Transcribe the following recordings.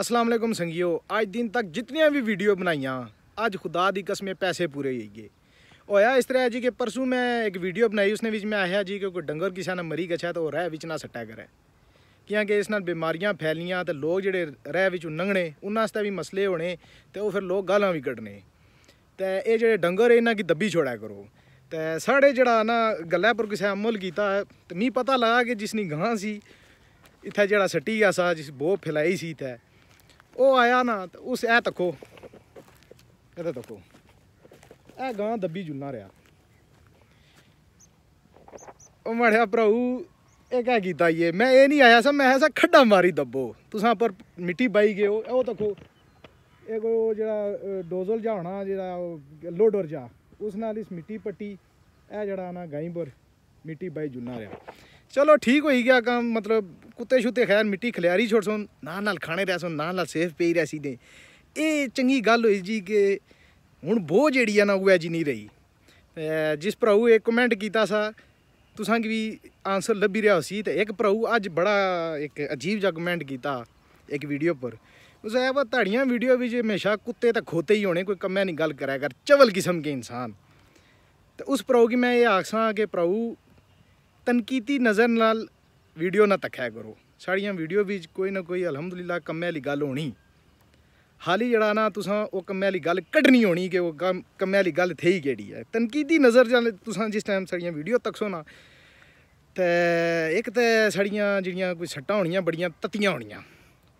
ਅਸਲਾਮ वालेकुम ਸੰਗਿਓ ਅੱਜ ਦਿਨ ਤੱਕ ਜਿੰਨੀਆਂ ਵੀ ਵੀਡੀਓ ਬਣਾਈਆਂ ਅੱਜ ਖੁਦਾ ਦੀ ਕਸਮੇ ਪੈਸੇ ਪੂਰੇ ਗਏ ਹੋਇਆ ਇਸ ਤਰ੍ਹਾਂ ਜੀ ਕਿ ਪਰਸੂ ਮੈਂ ਇੱਕ ਵੀਡੀਓ ਬਣਾਈ ਉਸਨੇ ਵਿੱਚ ਮੈਂ ਆਇਆ ਜੀ ਕਿ ਕੋਈ ਡੰਗਰ ਕਿਸੇ ਨਾਲ ਮਰੀ ਗਿਆ ਤਾਂ ਉਹ ਰਹਿ ਵਿੱਚ ਨਾ ਸੱਟਾ ਕਰੇ ਕਿਉਂਕਿ ਇਸ ਨਾਲ ਬਿਮਾਰੀਆਂ ਫੈਲੀਆਂ ਤੇ ਲੋਕ ਜਿਹੜੇ ਰਹਿ ਵਿੱਚ ਨੰਗਣੇ ਉਹਨਾਂ ਵਾਸਤੇ ਵੀ ਮਸਲੇ ਹੋਣੇ ਤੇ ਉਹ ਫਿਰ ਲੋਕ ਗਾਲਾਂ ਵੀ ਕੱਢਣੇ ਤੇ ਇਹ ਜਿਹੜੇ ਡੰਗਰ ਇਹਨਾਂ ਕੀ ਦੱਬੀ ਛੋੜਿਆ ਕਰੋ ਤੇ ਸਾਡੇ ਜਿਹੜਾ ਨਾ ਗੱਲਾਂ ਪਰ ਕਿਸੇ ਅਮਲ ਕੀਤਾ ਤੇ ਮੀ ਪਤਾ ਲਗਾ ਕਿ ਜਿਸਨੀ ਗਾਂ ਸੀ ਇੱਥੇ ਜਿਹੜਾ ਸੱਟੀ ਗਿਆ ਸਾ ਜਿਸ ਬੋ ਫਲਾਈ ਸੀ ਤੇ ਉਹ ਆਇਆ ਨਾ ਉਸ ਐ ਤੱਕੋ ਇਹਦੇ ਤੱਕੋ ਇਹ ਗਾਂ ਦੱਬੀ ਜੁਲਣਾ ਰਿਹਾ ਉਹ ਮੜਿਆ ਭਰਾਊ ਇਹ ਕਾ ਕੀਤਾ ਇਹ ਮੈਂ ਇਹ ਨਹੀਂ ਆਇਆ ਸਾ ਮੈਂ ਐਸਾ ਖੱਡਾ ਮਾਰੀ ਦੱਬੋ ਤੁਸੀਂ ਪਰ ਮਿੱਟੀ ਬਾਈ ਗਏ ਉਹ ਉਹ ਤੱਕੋ ਇਹ ਕੋ ਜਿਹੜਾ ਡੋਜ਼ਲ ਜਾ ਹੋਣਾ ਜਿਹੜਾ ਲੋਡਰ ਜਾ ਉਸ ਨਾਲ ਇਸ ਮਿੱਟੀ ਪੱਟੀ ਇਹ ਜਿਹੜਾ ਨਾ ਗਾਈਂਬਰ ਮਿੱਟੀ ਬਾਈ ਜੁਲਣਾ ਰਿਹਾ ਚਲੋ ਠੀਕ ਹੋਈ ਗਿਆ ਕੰਮ ਮਤਲਬ ਕੁੱਤੇ ਛੁੱਤੇ ਖੈਰ ਮਿੱਟੀ ਖਲਿਆਰੀ ਛੋੜ ਸੋ ਨਾਲ ਨਾਲ ਖਾਣੇ ਰਿਆ ਸੋ ਨਾਲ ਨਾਲ ਸੇਫ ਪਈ ਰਿਆ ਸੀ ਦੇ ਇਹ ਚੰਗੀ ਗੱਲ ਹੋਈ ਜੀ ਕਿ ਹੁਣ ਬੋ ਜਿਹੜੀ ਆ ਨਾ ਉਹ ਐਜੀ ਨਹੀਂ ਰਹੀ ਜਿਸ ਭਰਾਉ ਇਹ ਕਮੈਂਟ ਕੀਤਾ ਸਾ ਤੁਸਾਂ ਕੀ ਵੀ ਆਨਸਰ ਲੱਭੀ ਰਿਹਾ ਸੀ ਤੇ ਇੱਕ ਭਰਾਉ ਅੱਜ ਬੜਾ ਇੱਕ ਅਜੀਬ ਜਿਹਾ ਕਮੈਂਟ ਕੀਤਾ ਇੱਕ ਵੀਡੀਓ ਪਰ ਉਸ ਐ ਵਾ ਧੜੀਆਂ ਵੀਡੀਓ ਵਿੱਚ ਹਮੇਸ਼ਾ ਕੁੱਤੇ ਤਾਂ ਖੋਤੇ ਹੀ ਹੋਣੇ ਕੋਈ ਕੰਮਿਆ ਨਹੀਂ ਗੱਲ ਕਰਿਆ ਕਰ ਚਵਲ ਕਿਸਮ ਕੇ ਇਨਸਾਨ ਤੇ ਉਸ ਭਰਾਉ ਕੀ ਮੈਂ ਇਹ ਆਖਸਾਂ ਕਿ ਭਰਾਉ ਤਨਕੀਤੀ ਨਜ਼ਰ ਨਾਲ ਵੀਡੀਓ ਨਾ ਤੱਕਿਆ ਕਰੋ ਸਾਡੀਆਂ ਵੀਡੀਓ ਵਿੱਚ ਕੋਈ ਨਾ ਕੋਈ ਅਲਹਮਦੁਲਿਲਾ ਕੰਮੇ ਵਾਲੀ ਗੱਲ ਹੋਣੀ ਹਾਲੀ ਜਿਹੜਾ ਨਾ ਤੁਸੀਂ ਉਹ ਕੰਮੇ ਵਾਲੀ ਗੱਲ ਕੱਢਣੀ ਹੋਣੀ ਕਿ ਉਹ ਕੰਮੇ ਵਾਲੀ ਗੱਲ ਥੇ ਹੀ ਕਿਹੜੀ ਹੈ ਤਨਕੀਦੀ ਨਜ਼ਰ ਜਾਂ ਤੁਸੀਂ ਜਿਸ ਟਾਈਮ ਸਾਡੀਆਂ ਵੀਡੀਓ ਤੱਕ ਨਾ ਤੇ ਇੱਕ ਤੇ ਸਾਡੀਆਂ ਜਿਹੜੀਆਂ ਕੋਈ ਸੱਟਾਂ ਹੋਣੀਆਂ ਬੜੀਆਂ ਤਤੀਆਂ ਹੋਣੀਆਂ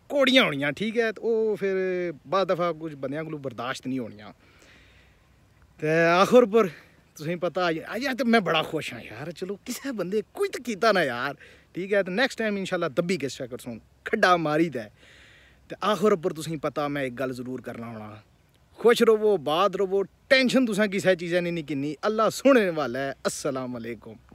ਕੋੜੀਆਂ ਹੋਣੀਆਂ ਠੀਕ ਹੈ ਉਹ ਫਿਰ ਬਾਅਦ ਦਫਾ ਕੁਝ ਬੰਦਿਆਂ ਕੋਲ ਬਰਦਾਸ਼ਤ ਨਹੀਂ ਹੋਣੀਆਂ ਤੇ ਆਖਰ ਪਰ ਤੁਸੀਂ ਪਤਾ ਅੱਜ ਅੱਜ ਮੈਂ ਬੜਾ ਖੁਸ਼ ਹਾਂ ਯਾਰ ਚਲੋ ਕਿਸੇ ਬੰਦੇ ਕੁਝ ਤਾਂ ਕੀਤਾ ਨਾ ਯਾਰ ਠੀਕ ਹੈ ਤੇ ਨੈਕਸਟ ਟਾਈਮ ਇਨਸ਼ਾਅੱਲਾ ਦੱਬੀ ਕੇ ਸ਼ਕਰ ਸੁਣ ਖੱਡਾ ਮਾਰੀਦਾ ਤੇ ਆਖਰ ਉੱਪਰ ਤੁਸੀਂ ਪਤਾ ਮੈਂ ਇੱਕ ਗੱਲ ਜ਼ਰੂਰ ਕਰਨਾ ਹੋਣਾ ਖੁਸ਼ ਰਹੋ ਬਾਦ ਰਹੋ ਟੈਨਸ਼ਨ ਤੁਸੀਂ ਕਿਸੇ ਚੀਜ਼ਾਂ ਨਹੀਂ ਕਿੰਨੀ ਅੱਲਾ ਸੁਣਨ ਵਾਲਾ ਹੈ ਅਸਲਾਮ ਅਲੈਕੁਮ